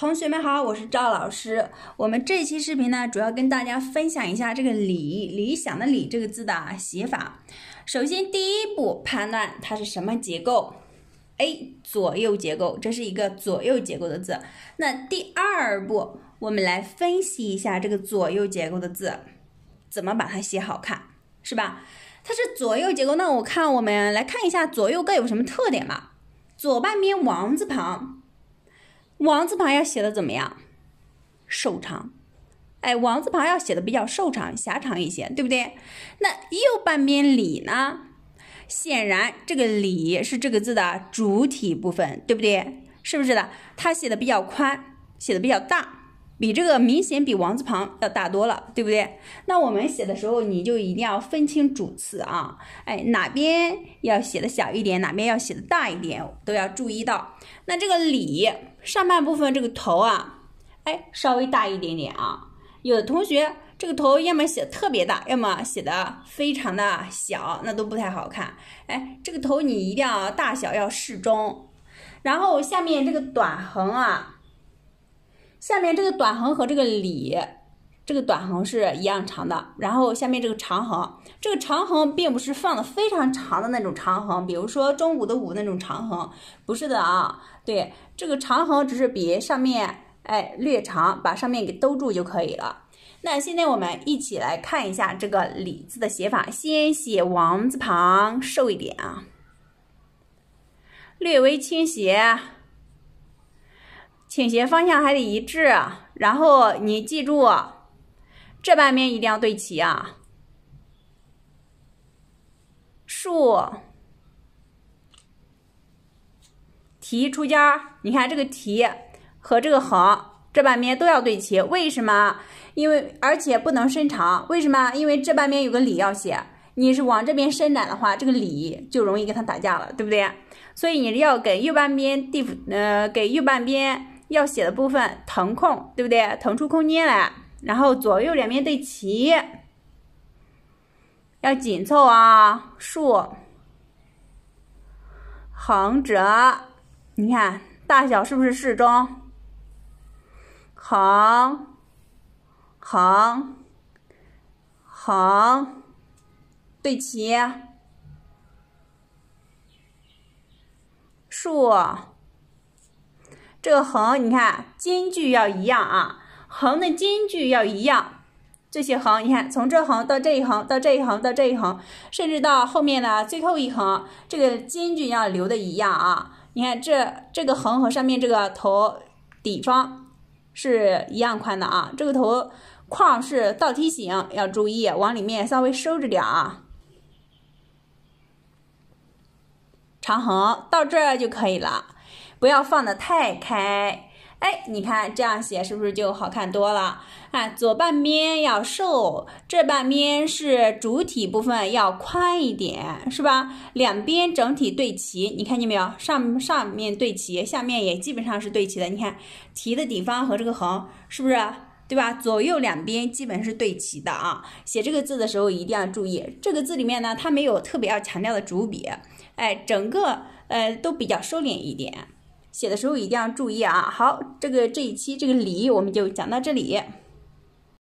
同学们好，我是赵老师。我们这期视频呢，主要跟大家分享一下这个“理”理想的“理”这个字的写法。首先，第一步判断它是什么结构，A 左右结构，这是一个左右结构的字。那第二步，我们来分析一下这个左右结构的字怎么把它写好看，是吧？它是左右结构，那我看我们来看一下左右各有什么特点吧。左半边王字旁。王字旁要写的怎么样？瘦长，哎，王字旁要写的比较瘦长、狭长一些，对不对？那右半边“里”呢？显然，这个“里”是这个字的主体部分，对不对？是不是的？它写的比较宽，写的比较大。比这个明显比王字旁要大多了，对不对？那我们写的时候，你就一定要分清主次啊！哎，哪边要写的小一点，哪边要写的大一点，都要注意到。那这个里上半部分这个头啊，哎，稍微大一点点啊。有的同学这个头要么写特别大，要么写的非常的小，那都不太好看。哎，这个头你一定要大小要适中。然后下面这个短横啊。下面这个短横和这个里，这个短横是一样长的。然后下面这个长横，这个长横并不是放的非常长的那种长横，比如说中午的“午那种长横，不是的啊。对，这个长横只是比上面哎略长，把上面给兜住就可以了。那现在我们一起来看一下这个“里”字的写法，先写王字旁，瘦一点啊，略微倾斜。倾斜方向还得一致，然后你记住，这半边一定要对齐啊。竖、提出尖儿，你看这个提和这个横，这半边都要对齐。为什么？因为而且不能伸长。为什么？因为这半边有个里要写，你是往这边伸展的话，这个里就容易跟它打架了，对不对？所以你要给右半边地，呃，给右半边。要写的部分腾空，对不对？腾出空间来，然后左右两边对齐，要紧凑啊！竖、横折，你看大小是不是适中？横、横、横，对齐，竖。这个横，你看间距要一样啊，横的间距要一样。这些横，你看从这横到这一横，到这一横，到这一横，甚至到后面的最后一横，这个间距要留的一样啊。你看这这个横和上面这个头底方是一样宽的啊。这个头框是倒梯形，要注意往里面稍微收着点啊。长横到这儿就可以了。不要放得太开，哎，你看这样写是不是就好看多了？看左半边要瘦，这半边是主体部分，要宽一点，是吧？两边整体对齐，你看见没有？上上面对齐，下面也基本上是对齐的。你看提的底方和这个横，是不是对吧？左右两边基本是对齐的啊。写这个字的时候一定要注意，这个字里面呢，它没有特别要强调的主笔，哎，整个呃都比较收敛一点。写的时候一定要注意啊！好，这个这一期这个礼我们就讲到这里。